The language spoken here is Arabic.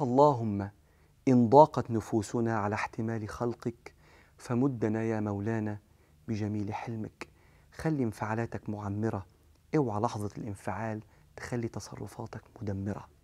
فاللهم إن ضاقت نفوسنا على احتمال خلقك فمدنا يا مولانا بجميل حلمك خلي انفعالاتك معمرة اوعى لحظة الانفعال تخلي تصرفاتك مدمرة